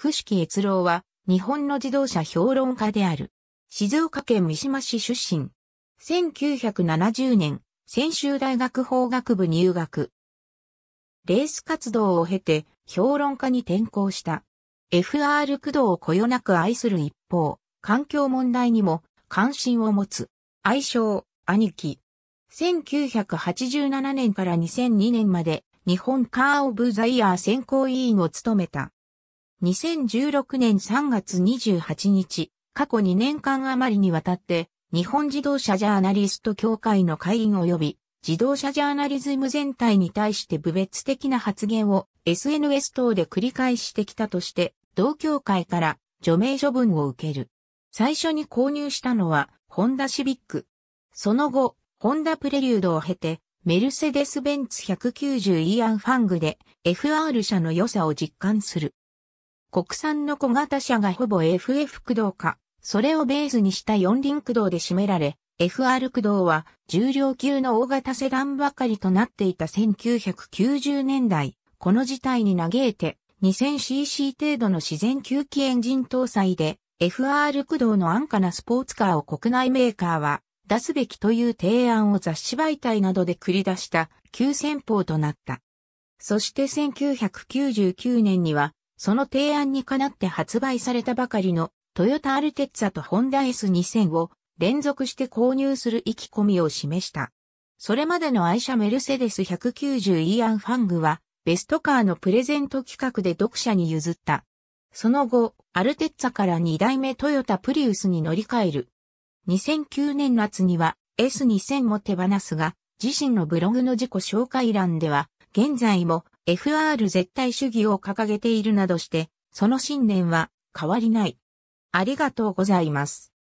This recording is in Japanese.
伏木悦郎は、日本の自動車評論家である。静岡県三島市出身。1970年、専修大学法学部入学。レース活動を経て、評論家に転向した。FR 駆動をこよなく愛する一方、環境問題にも関心を持つ。愛称、兄貴。1987年から2002年まで日本カー・オブ・ザ・イヤー選考委員を務めた。2016年3月28日、過去2年間余りにわたって、日本自動車ジャーナリスト協会の会員及び、自動車ジャーナリズム全体に対して部別的な発言を SNS 等で繰り返してきたとして、同協会から除名処分を受ける。最初に購入したのは、ホンダシビック。その後、ホンダプレリュードを経て、メルセデス・ベンツ 190E アンファングで FR 車の良さを実感する。国産の小型車がほぼ FF 駆動化、それをベースにした四輪駆動で占められ、FR 駆動は重量級の大型セダンばかりとなっていた1990年代、この事態に嘆いて 2000cc 程度の自然吸気エンジン搭載で FR 駆動の安価なスポーツカーを国内メーカーは出すべきという提案を雑誌媒体などで繰り出した急先鋒となった。そして1999年にはその提案にかなって発売されたばかりのトヨタアルテッツァとホンダ S2000 を連続して購入する意気込みを示した。それまでの愛車メルセデス 190E アンファングはベストカーのプレゼント企画で読者に譲った。その後、アルテッツァから2代目トヨタプリウスに乗り換える。2009年夏には S2000 も手放すが、自身のブログの自己紹介欄では、現在も FR 絶対主義を掲げているなどして、その信念は変わりない。ありがとうございます。